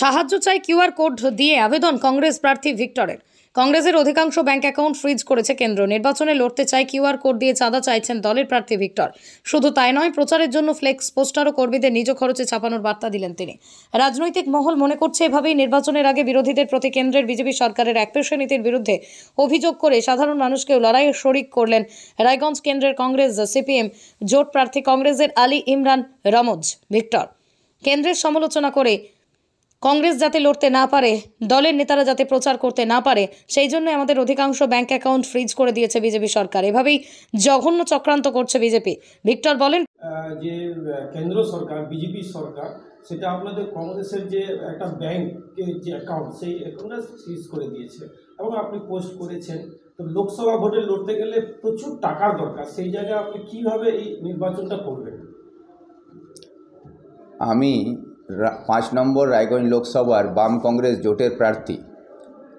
সাহায্য চাই QR code দিয়ে আবেদন কংগ্রেস প্রার্থী ভিক্টরের কংগ্রেসের অধিকাংশ ব্যাংক অ্যাকাউন্ট ফ্রিজ করেছে কেন্দ্র নির্বাচনে লড়তে চাই কিউআর কোড দিয়ে চাঁদা চাইছেন দলের প্রার্থী ভিক্টর শুধু তাই নয় প্রচারের জন্য ফ্লেক্স পোস্টার ও কর্মীদের নিজ খরচে ছাপানোর বার্তা দিলেন তিনি রাজনৈতিক মহল মনে করছে এভাবেই নির্বাচনের আগে বিরোধীদের প্রতি কেন্দ্রের বিজেপি সরকারের একপেশে নীতির বিরুদ্ধে অভিযোগ করে সাধারণ মানুষকেও লড়াইয়ে শরিক করলেন রায়গঞ্জ কেন্দ্রের কংগ্রেস সিপিএম জোট প্রার্থী কংগ্রেসের আলী ইমরান রমজ ভিক্টর কেন্দ্রের সমালোচনা করে কংগ্রেস যাতে লড়তে না পারে দলের নেতারা যাতে প্রচার করতে না পারে সেই জন্য আমাদের অধিকাংশ ব্যাংক অ্যাকাউন্ট ফ্রিজ করে দিয়েছে বিজেপি সরকার এভাবেই জঘন্য চক্রান্ত করছে বিজেপি ভিক্টর বলেন যে কেন্দ্র সরকার বিজেপি সরকার সেটা আপনাদের কংগ্রেসের যে একটা ব্যাংকের যে অ্যাকাউন্ট সেই অ্যাকাউন্টটা ফ্রিজ করে দিয়েছে এবং আপনি পোস্ট করেছেন তো লোকসভা ভোটে লড়তে গেলে প্রচুর টাকার দরকার সেই জায়গায় আপনি কিভাবে এই নির্বাচনটা করবেন আমি পাঁচ নম্বর রায়গঞ্জ লোকসভার বাম কংগ্রেস জোটের প্রার্থী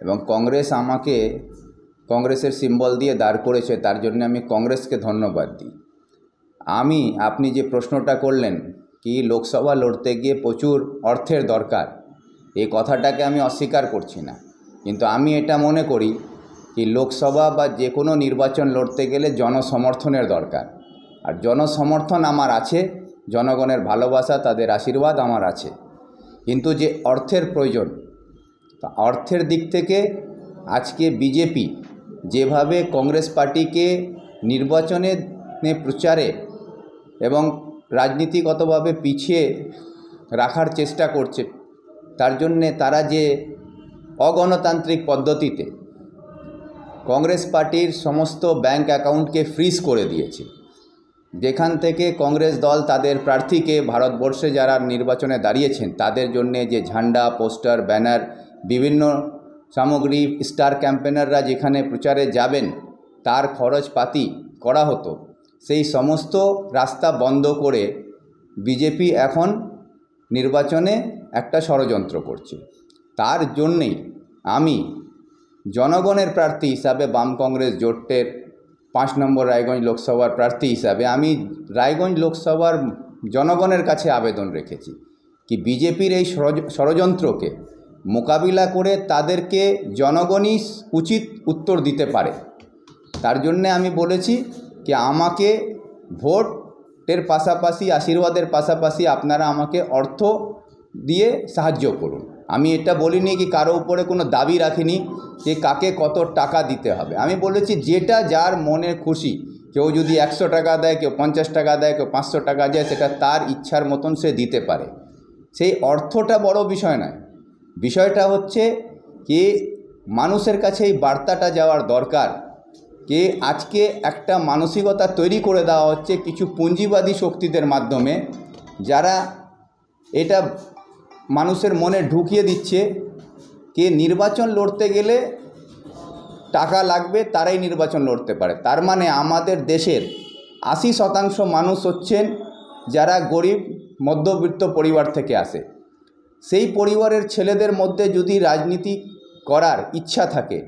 এবং কংগ্রেস আমাকে কংগ্রেসের সিম্বল দিয়ে দাঁড় করেছে তার জন্য আমি কংগ্রেসকে ধন্যবাদ দিই আমি আপনি যে প্রশ্নটা করলেন কি লোকসভা লড়তে গিয়ে প্রচুর অর্থের দরকার এই কথাটাকে আমি অস্বীকার করছি না কিন্তু আমি এটা মনে করি কি লোকসভা বা যে কোনো নির্বাচন লড়তে গেলে জনসমর্থনের দরকার আর জনসমর্থন আমার আছে জনগণের ভালোবাসা তাদের আশীর্বাদ আমার আছে কিন্তু যে অর্থের প্রয়োজন তা অর্থের দিক থেকে আজকে বিজেপি যেভাবে কংগ্রেস পার্টিকে নির্বাচনে প্রচারে এবং রাজনীতিগতভাবে পিছিয়ে রাখার চেষ্টা করছে তার জন্যে তারা যে অগণতান্ত্রিক পদ্ধতিতে কংগ্রেস পার্টির সমস্ত ব্যাংক অ্যাকাউন্টকে ফ্রিজ করে দিয়েছে যেখান থেকে কংগ্রেস দল তাদের প্রার্থীকে ভারতবর্ষে যারা নির্বাচনে দাঁড়িয়েছেন তাদের জন্যে যে ঝান্ডা পোস্টার ব্যানার বিভিন্ন সামগ্রী স্টার ক্যাম্পেনাররা যেখানে প্রচারে যাবেন তার খরচপাতি করা হতো সেই সমস্ত রাস্তা বন্ধ করে বিজেপি এখন নির্বাচনে একটা ষড়যন্ত্র করছে তার জন্যেই আমি জনগণের প্রার্থী হিসাবে বাম কংগ্রেস জোটের পাঁচ নম্বর রায়গঞ্জ লোকসভার প্রার্থী হিসাবে আমি রায়গঞ্জ লোকসভার জনগণের কাছে আবেদন রেখেছি কি বিজেপির এই ষড়যন্ত্রকে মোকাবিলা করে তাদেরকে জনগণই উচিত উত্তর দিতে পারে তার জন্যে আমি বলেছি কি আমাকে ভোটের পাশাপাশি আশীর্বাদের পাশাপাশি আপনারা আমাকে অর্থ দিয়ে সাহায্য করুন আমি এটা বলিনি কি কারো উপরে কোনো দাবি রাখিনি যে কাকে কত টাকা দিতে হবে আমি বলেছি যেটা যার মনে খুশি কেউ যদি একশো টাকা দেয় কেউ পঞ্চাশ টাকা দেয় কেউ পাঁচশো টাকা দেয় সেটা তার ইচ্ছার মতন সে দিতে পারে সেই অর্থটা বড় বিষয় নয় বিষয়টা হচ্ছে কি মানুষের কাছে এই বার্তাটা যাওয়ার দরকার কে আজকে একটা মানসিকতা তৈরি করে দেওয়া হচ্ছে কিছু পুঁজিবাদী শক্তিদের মাধ্যমে যারা এটা মানুষের মনে ঢুকিয়ে দিচ্ছে কে নির্বাচন লড়তে গেলে টাকা লাগবে তারাই নির্বাচন লড়তে পারে তার মানে আমাদের দেশের আশি শতাংশ মানুষ হচ্ছেন যারা গরিব মধ্যবিত্ত পরিবার থেকে আসে সেই পরিবারের ছেলেদের মধ্যে যদি রাজনীতি করার ইচ্ছা থাকে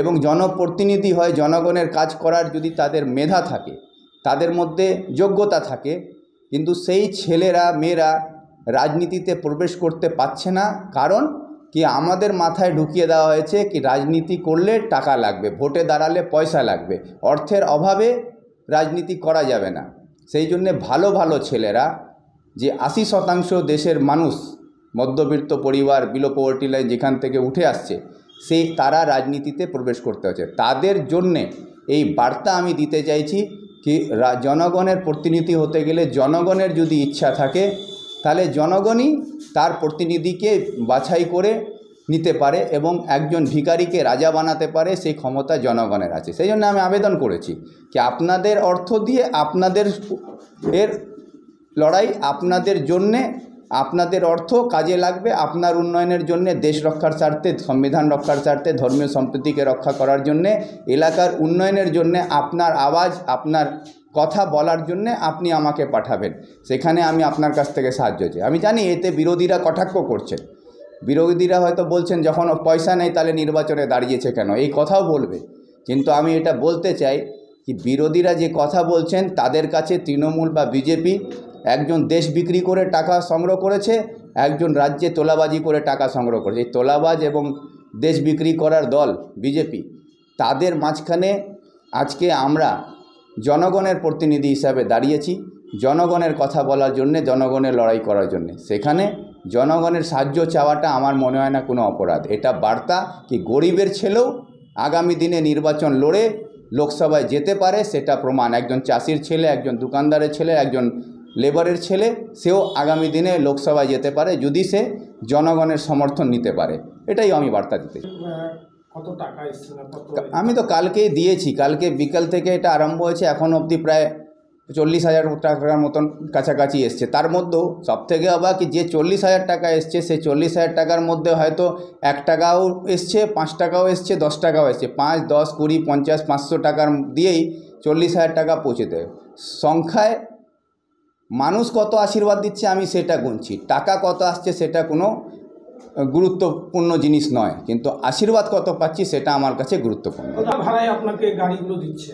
এবং জনপ্রতিনিধি হয় জনগণের কাজ করার যদি তাদের মেধা থাকে তাদের মধ্যে যোগ্যতা থাকে কিন্তু সেই ছেলেরা মেয়েরা রাজনীতিতে প্রবেশ করতে পারছে না কারণ কি আমাদের মাথায় ঢুকিয়ে দেওয়া হয়েছে কি রাজনীতি করলে টাকা লাগবে ভোটে দাঁড়ালে পয়সা লাগবে অর্থের অভাবে রাজনীতি করা যাবে না সেই জন্যে ভালো ভালো ছেলেরা যে আশি শতাংশ দেশের মানুষ মধ্যবিত্ত পরিবার বিলো পোভার্টি লাইন যেখান থেকে উঠে আসছে সেই তারা রাজনীতিতে প্রবেশ করতে হচ্ছে তাদের জন্যে এই বার্তা আমি দিতে চাইছি কি জনগণের প্রতিনিধি হতে গেলে জনগণের যদি ইচ্ছা থাকে তাহলে জনগণই তার প্রতিনিধিকে বাছাই করে নিতে পারে এবং একজন ভিকারিকে রাজা বানাতে পারে সেই ক্ষমতা জনগণের আছে সেই জন্য আমি আবেদন করেছি কি আপনাদের অর্থ দিয়ে আপনাদের এর লড়াই আপনাদের জন্যে আপনাদের অর্থ কাজে লাগবে আপনার উন্নয়নের জন্য দেশ রক্ষার স্বার্থে সংবিধান রক্ষার স্বার্থে ধর্মীয় সম্প্রীতিকে রক্ষা করার জন্যে এলাকার উন্নয়নের জন্যে আপনার আওয়াজ আপনার কথা বলার জন্যে আপনি আমাকে পাঠাবেন সেখানে আমি আপনার কাছ থেকে সাহায্য চাই আমি জানি এতে বিরোধীরা কটাক্ষ করছেন বিরোধীরা হয়তো বলছেন যখন পয়সা নেই তাহলে নির্বাচনে দাঁড়িয়েছে কেন এই কথাও বলবে কিন্তু আমি এটা বলতে চাই কি বিরোধীরা যে কথা বলছেন তাদের কাছে তৃণমূল বা বিজেপি একজন দেশ বিক্রি করে টাকা সংগ্রহ করেছে একজন রাজ্যে তোলাবাজি করে টাকা সংগ্রহ করেছে এই তোলাবাজ এবং দেশ বিক্রি করার দল বিজেপি তাদের মাঝখানে আজকে আমরা জনগণের প্রতিনিধি হিসাবে দাঁড়িয়েছি জনগণের কথা বলার জন্যে জনগণের লড়াই করার জন্যে সেখানে জনগণের সাহায্য চাওয়াটা আমার মনে হয় না কোনো অপরাধ এটা বার্তা কি গরিবের ছেলেও আগামী দিনে নির্বাচন লড়ে লোকসভায় যেতে পারে সেটা প্রমাণ একজন চাষির ছেলে একজন দোকানদারের ছেলে একজন লেবারের ছেলে সেও আগামী দিনে লোকসভায় যেতে পারে যদি সে জনগণের সমর্থন নিতে পারে এটাই আমি বার্তা দিতে আমি তো কালকে দিয়েছি কালকে বিকাল থেকে এটা আরম্ভ হয়েছে এখন অবধি প্রায় চল্লিশ হাজার টাকার মতন কাছাকাছি এসছে তার মধ্যেও থেকে আবার কি যে চল্লিশ হাজার টাকা এসছে সেই চল্লিশ হাজার টাকার মধ্যে হয়তো এক টাকাও এসছে পাঁচ টাকাও এসছে দশ টাকাও এসছে পাঁচ দশ কুড়ি পঞ্চাশ পাঁচশো টাকার দিয়েই চল্লিশ হাজার টাকা পৌঁছে দেয় সংখ্যায় মানুষ কত আশীর্বাদ দিচ্ছে আমি সেটা গুনছি টাকা কত আসছে সেটা কোনো গুরুত্বপূর্ণ জিনিস নয় কিন্তু আশীর্বাদ কত পাচ্ছি সেটা আমার কাছে গুরুত্বপূর্ণ ভাড়ায় আপনাকে গাড়িগুলো দিচ্ছে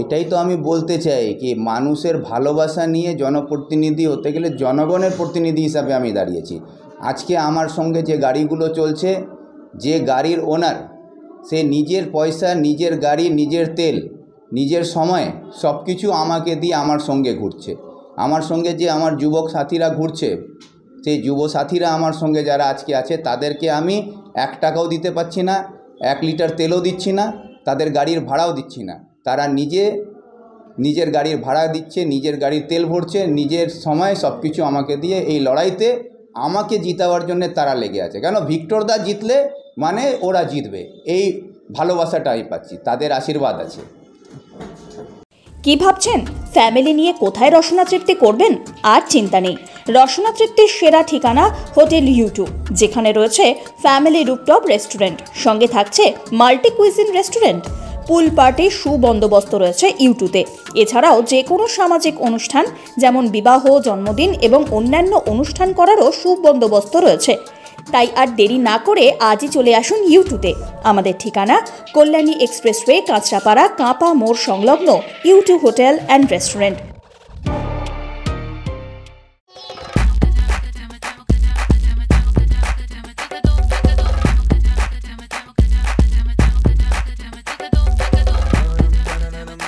এটাই তো আমি বলতে চাই কি মানুষের ভালোবাসা নিয়ে জনপ্রতিনিধি হতে গেলে জনগণের প্রতিনিধি হিসাবে আমি দাঁড়িয়েছি আজকে আমার সঙ্গে যে গাড়িগুলো চলছে যে গাড়ির ওনার সে নিজের পয়সা নিজের গাড়ি নিজের তেল নিজের সময় সব কিছু আমাকে দিয়ে আমার সঙ্গে ঘুরছে আমার সঙ্গে যে আমার যুবক সাথীরা ঘুরছে সেই যুবসাথীরা আমার সঙ্গে যারা আজকে আছে তাদেরকে আমি এক টাকাও দিতে পারছি না এক লিটার তেলও দিচ্ছি না তাদের গাড়ির ভাড়াও দিচ্ছি না তারা নিজে নিজের গাড়ির ভাড়া দিচ্ছে নিজের গাড়ির তেল ভরছে নিজের সময় সব কিছু আমাকে দিয়ে এই লড়াইতে আমাকে জিতাবার জন্য তারা লেগে আছে কেন ভিক্টরদা জিতলে মানে ওরা জিতবে এই ভালোবাসাটাই পাচ্ছি তাদের আশীর্বাদ আছে কি ভাবছেন ফ্যামিলি নিয়ে কোথায় রসনা তৃপ্তি করবেন আর চিন্তা নেই রসনা তৃপ্তির সেরা ঠিকানা হোটেল ইউটু যেখানে রয়েছে ফ্যামিলি রুপটপ রেস্টুরেন্ট সঙ্গে থাকছে multi cuisine restaurant pool party সুবন্দোবস্ত রয়েছে ইউটুতে এছাড়াও যে কোনো সামাজিক অনুষ্ঠান যেমন বিবাহ জন্মদিন এবং অন্যান্য অনুষ্ঠান করারও সুবন্দোবস্ত রয়েছে তাই আর দেরি না করে আজই চলে আসুন ইউটুতে আমাদের ঠিকানা কল্যাণী এক্সপ্রেসওয়ে কাঁচরাপাড়া কাঁপা মোড় সংলগ্ন ইউটু হোটেল অ্যান্ড রেস্টুরেন্ট